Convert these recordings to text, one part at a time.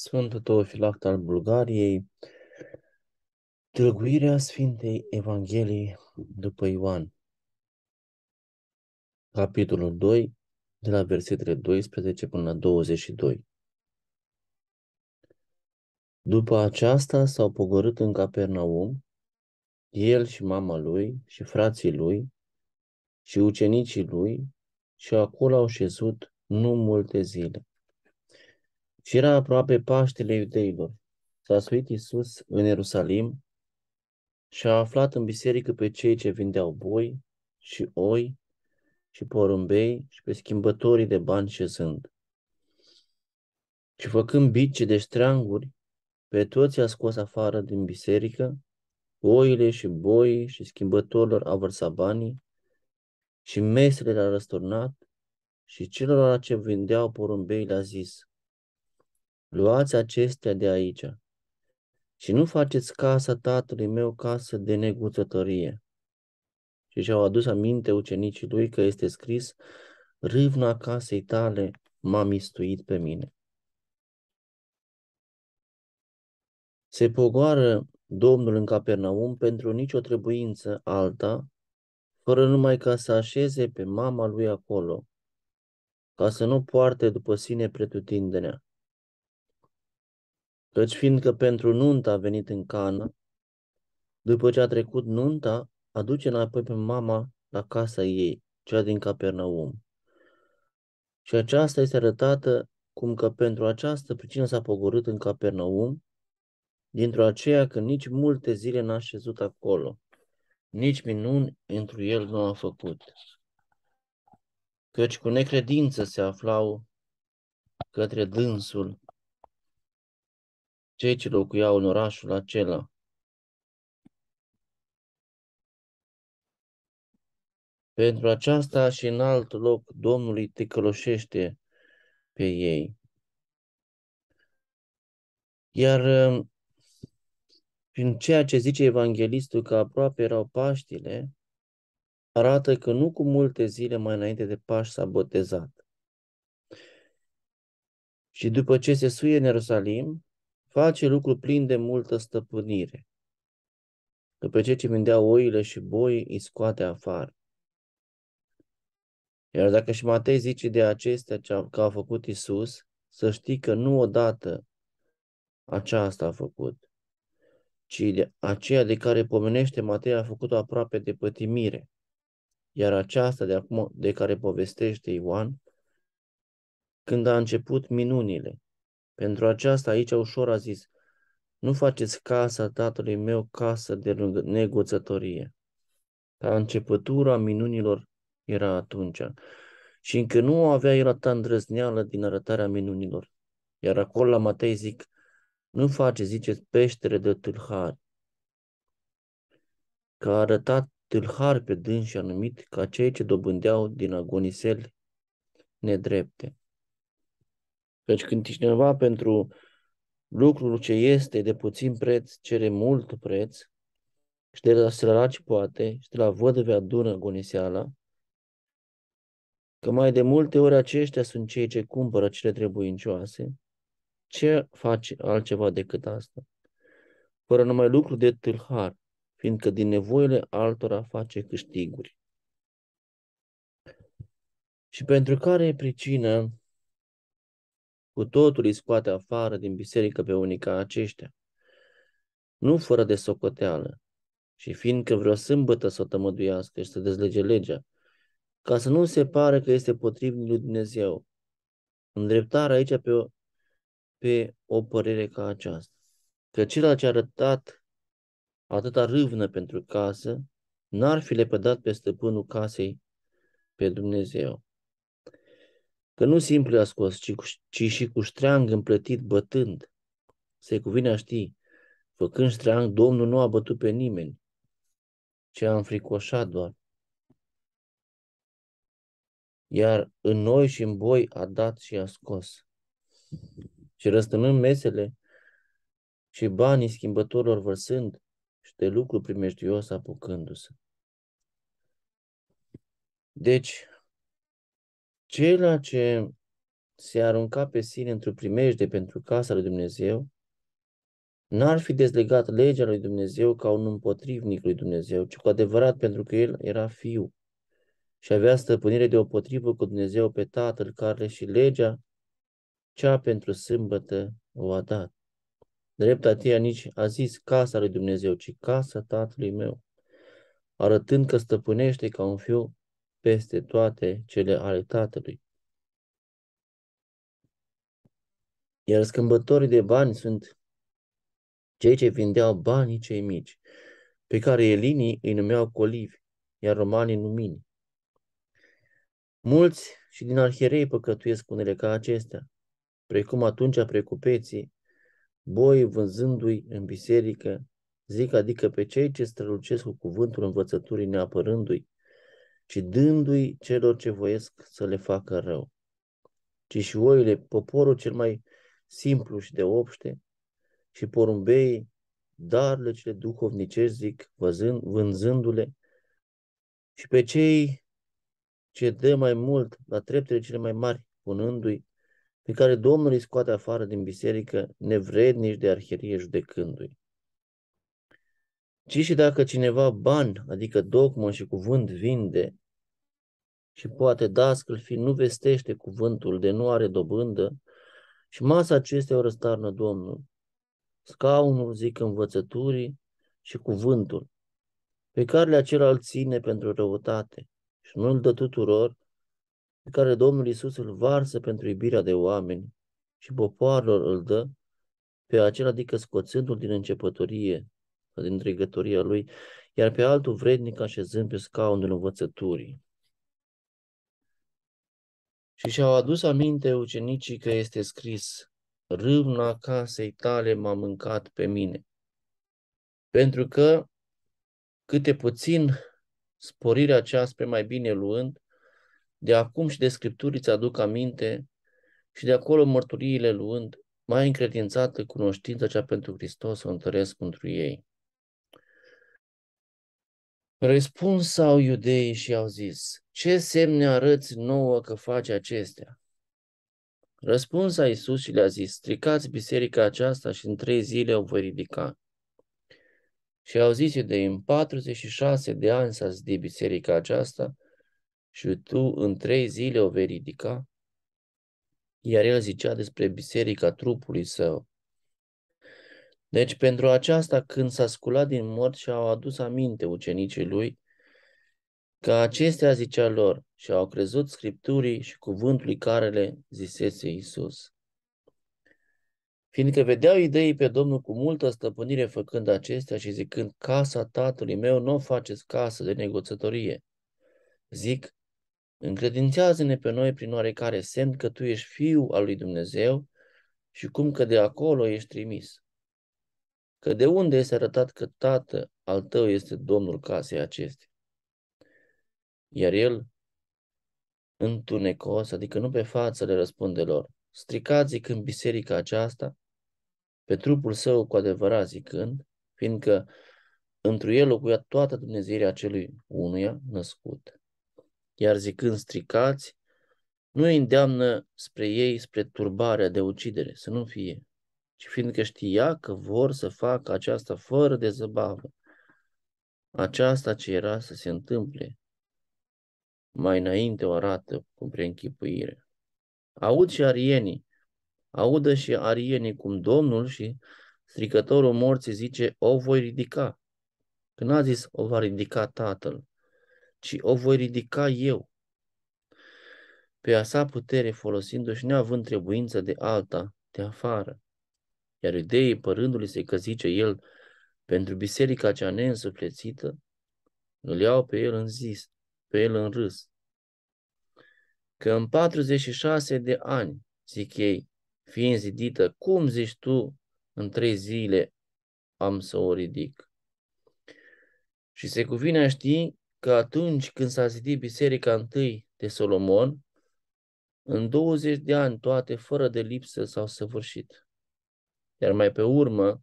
Sfântul Teofilact al Bulgariei, Tâlguirea Sfintei Evangheliei după Ioan, capitolul 2, de la versetele 12 până la 22. După aceasta s-au pogorât în Capernaum, el și mama lui și frații lui și ucenicii lui și acolo au șezut nu multe zile. Și era aproape Paștele iudeilor. S-a suit Iisus în Ierusalim și a aflat în biserică pe cei ce vindeau boi și oi și porumbei și pe schimbătorii de bani șezând. Și făcând bici de ștreanguri, pe toți a scos afară din biserică, oile și boii și schimbătorilor a vărsat banii și mesele le-a răsturnat și celor ce vindeau porumbei le-a zis, Luați acestea de aici și nu faceți casa tatălui meu casă de neguțătorie. Și și-au adus aminte ucenicii lui că este scris, râvna casei tale m-a mistuit pe mine. Se pogoară Domnul în Capernaum pentru nicio trebuință alta, fără numai ca să așeze pe mama lui acolo, ca să nu poarte după sine pretutindenea. Căci fiindcă pentru nunta a venit în cană, după ce a trecut nunta, aduce înapoi pe mama la casa ei, cea din Capernaum. Și aceasta este arătată cum că pentru această pricină s-a pogorât în Capernaum, dintr-o aceea că nici multe zile n-a șezut acolo, nici minuni întru el nu a făcut. Căci cu necredință se aflau către dânsul cei ce locuiau în orașul acela. Pentru aceasta și în alt loc Domnul îi ticăloșește pe ei. Iar um, prin ceea ce zice evanghelistul că aproape erau Paștile, arată că nu cu multe zile mai înainte de Paști s-a botezat. Și după ce se suie în Ierusalim, face lucruri plin de multă stăpânire, că pe cei ce vindeau oile și boi îi scoate afară. Iar dacă și Matei zice de acestea ce a, că a făcut Isus, să știi că nu odată aceasta a făcut, ci de aceea de care pomenește Matei a făcut-o aproape de pătimire, iar aceasta de, acum, de care povestește Ioan, când a început minunile, pentru aceasta aici ușor a zis, nu faceți casa tatălui meu casă de negoțătorie. Dar începătura minunilor era atunci. Și încă nu avea el atâta îndrăzneală din arătarea minunilor. Iar acolo la Matei zic, nu face, ziceți, peștere de tâlhar. Că a arătat tâlhar pe dâns și anumit numit ca cei ce dobândeau din agoniseli nedrepte. Căci când cineva pentru lucrul ce este de puțin preț cere mult preț, și de la sărăraci poate, și de la vădăve adună goniseala, că mai de multe ori aceștia sunt cei ce cumpără cele trebuincioase, ce face altceva decât asta? Fără numai lucru de tâlhar, fiindcă din nevoile altora face câștiguri. Și pentru care pricină cu totul îi scoate afară din biserică pe unii ca aceștia. Nu fără de socoteală, și fiindcă vreo sâmbătă să o tămăduiască și să dezlege legea, ca să nu se pare că este potrivit lui Dumnezeu. Îndreptarea aici pe o, pe o părere ca aceasta. Că celălalt ce a arătat atâta râvnă pentru casă, n-ar fi lepădat pe stăpânul casei pe Dumnezeu. Că nu simplu a scos, ci, cu, ci și cu ștreang împlătit bătând. Se cuvine a ști, făcând ștreang, Domnul nu a bătut pe nimeni, ci a înfricoșat doar. Iar în noi și în boi a dat și a scos. Și răstânând mesele și banii schimbătorilor vărsând, și de lucru primeștios apucându-se. Deci, Cela ce se arunca pe sine într-o primejde pentru casa lui Dumnezeu, n-ar fi dezlegat legea lui Dumnezeu ca un împotrivnic lui Dumnezeu, ci cu adevărat pentru că el era fiu și avea stăpânire de potrivă cu Dumnezeu pe Tatăl, care și legea cea pentru sâmbătă o a dat. Drept Atia nici a zis casa lui Dumnezeu, ci casa tatălui meu, arătând că stăpânește ca un fiu peste toate cele ale tatălui. Iar scâmbătorii de bani sunt cei ce vindeau banii cei mici, pe care elinii îi numeau colivi, iar romanii numini. Mulți și din arhierei păcătuiesc unele ca acestea, precum atunci precupeții, boi vânzându-i în biserică, zic adică pe cei ce strălucesc cu cuvântul învățăturii neapărându-i, ci dându-i celor ce voiesc să le facă rău. Ci și oile, poporul cel mai simplu și de obște, și porumbeii, darle cele duhovnicești, zic, văzând, vânzându-le, și pe cei ce dă mai mult la treptele cele mai mari, punându-i, pe care Domnul îi scoate afară din biserică, nevrednici de arherie judecându-i ci și dacă cineva bani, adică dogmă și cuvânt vinde și poate dascăl fi, nu vestește cuvântul de nu are dobândă și masa acestea o răstarnă Domnul. Scaunul, zic învățăturii și cuvântul, pe care le acela îl ține pentru răutate și nu îl dă tuturor, pe care Domnul Isus îl varsă pentru iubirea de oameni și popoarelor îl dă, pe acela adică scoțându-l din începătorie, din dregătoria lui, iar pe altul vrednic așezând pe scaunul învățăturii. Și și-au adus aminte ucenicii că este scris, râvna casei tale m-a mâncat pe mine. Pentru că câte puțin sporirea aceea spre mai bine luând, de acum și de Scripturi îți aduc aminte și de acolo mărturiile luând, mai încredințată cunoștința cea pentru Hristos o întăresc pentru ei. Răspuns au iudeii și au zis, ce semne arăți nouă că faci acestea? Răspuns a Iisus și le-a zis, stricați biserica aceasta și în trei zile o voi ridica. Și au zis de în 46 de ani s-a zidit biserica aceasta și tu în trei zile o vei ridica? Iar el zicea despre biserica trupului său, deci pentru aceasta când s-a sculat din morți și au adus aminte ucenicii lui, că acestea zicea lor și au crezut Scripturii și cuvântului care le zisese Iisus. Fiindcă vedeau ideii pe Domnul cu multă stăpânire făcând acestea și zicând, casa tatălui meu nu o faceți casă de negoțătorie. Zic, încredințează-ne pe noi prin oarecare semn că tu ești fiu al lui Dumnezeu și cum că de acolo ești trimis. Că de unde este arătat că tată al tău este domnul casei acestei? Iar el, întunecos, adică nu pe față le răspunde lor, stricați zicând biserica aceasta, pe trupul său cu adevărat zicând, fiindcă întru el locuia toată Dumnezeirea acelui unuia născut. Iar zicând stricați, nu îi îndeamnă spre ei, spre turbarea de ucidere, să nu fie, ci fiindcă știa că vor să facă aceasta fără de zăbavă. Aceasta ce era să se întâmple. Mai înainte o arată cu preînchipuire. Aud și arienii, audă și arienii cum Domnul și stricătorul morții zice, o voi ridica. Că a zis, o va ridica tatăl, ci o voi ridica eu. Pe a sa putere folosindu-și neavând trebuință de alta, de afară iar iudeii părându le se că zice el pentru biserica cea neînsuflețită, îl iau pe el în zis, pe el în râs. Că în 46 de ani, zic ei, fiind zidită, cum zici tu în trei zile am să o ridic? Și se cuvine a ști că atunci când s-a zidit biserica întâi de Solomon, în 20 de ani toate fără de lipsă s-au săvârșit. Iar mai pe urmă,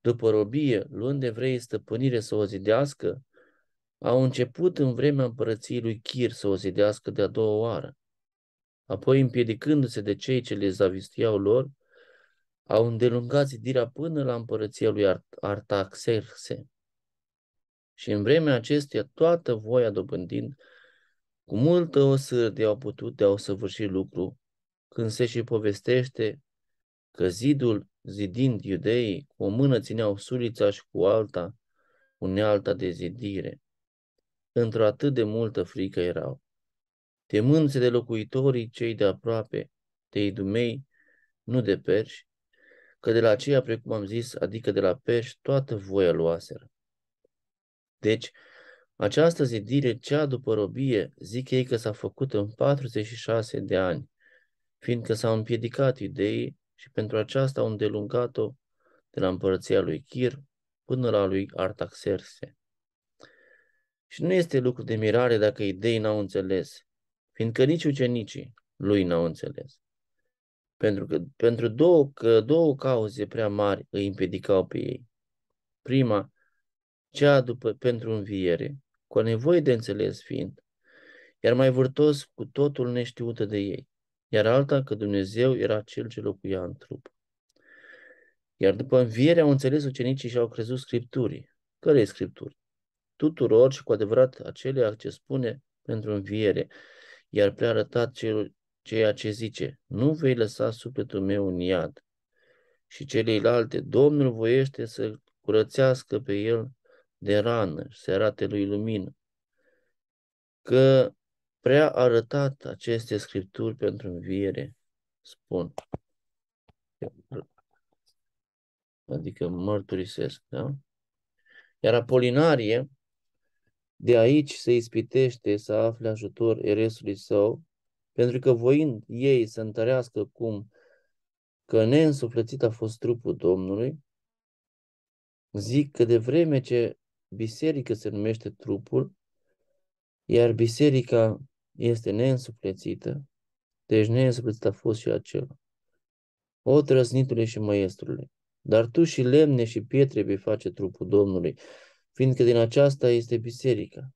după robie, luând evrei stăpânire să o zidească, au început în vremea împărăției lui Chir să o zidească de-a doua oară. Apoi, împiedicându-se de cei ce le zavistiau lor, au îndelungat zidirea până la împărăția lui Art- Artaxerxe. Și în vremea acesteia, toată voia dobândind, cu multă osârdie au putut de a o săvârși lucru, când se și povestește că zidul zidind iudeii, cu o mână țineau sulița și cu alta unealta de zidire. Într-o atât de multă frică erau. Temându-se de locuitorii cei de aproape, de idumei, nu de perși, că de la aceea, precum am zis, adică de la perși, toată voia luaseră. Deci, această zidire, cea după robie, zic ei că s-a făcut în 46 de ani, fiindcă s-au împiedicat ideii și pentru aceasta au îndelungat-o de la împărăția lui Chir până la lui Artaxerse. Și nu este lucru de mirare dacă idei n-au înțeles, fiindcă nici ucenicii lui n-au înțeles. Pentru că pentru două, că două cauze prea mari îi împiedicau pe ei. Prima, cea după, pentru înviere, cu nevoie de înțeles fiind, iar mai vârtos cu totul neștiută de ei iar alta că Dumnezeu era Cel ce locuia în trup. Iar după înviere au înțeles ucenicii și au crezut Scripturii. Care e Scripturi? Tuturor și cu adevărat acelea ce spune pentru înviere, iar prea arătat ce ceea ce zice, nu vei lăsa sufletul meu în iad. Și celelalte, Domnul voiește să curățească pe el de rană și să arate lui lumină, că prea arătat aceste scripturi pentru înviere, spun. Adică mărturisesc, da? Iar Apolinarie, de aici se ispitește să afle ajutor eresului său, pentru că voind ei să întărească cum că neînsuflățit a fost trupul Domnului, zic că de vreme ce biserică se numește trupul, iar biserica este neînsuflețită, deci neînsuflețită a fost și acela. O trăsnitule și măiestrule, dar tu și lemne și pietre vei face trupul Domnului, fiindcă din aceasta este biserica.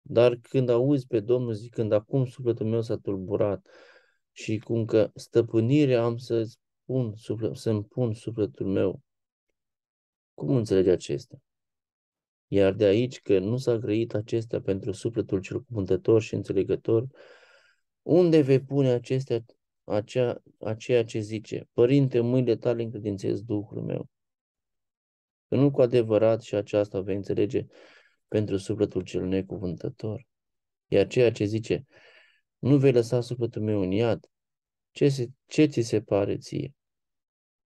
Dar când auzi pe Domnul zicând, acum sufletul meu s-a tulburat și cum că stăpânire am să-ți pun, să-mi pun sufletul meu, cum înțelege acestea? Iar de aici că nu s-a grăit acesta pentru sufletul cel cuvântător și înțelegător, unde vei pune acestea, acea, aceea ce zice, Părinte, mâinile tale încredințez Duhul meu. Că nu cu adevărat și aceasta vei înțelege pentru sufletul cel necuvântător. Iar ceea ce zice, nu vei lăsa sufletul meu în iad, ce, se, ce ți se pare ție?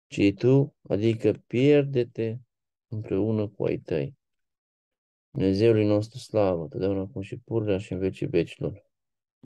Ci tu, adică pierde-te împreună cu ai tăi. Dumnezeului nostru slavă, totdeauna acum și pururea și în vecii vecilor.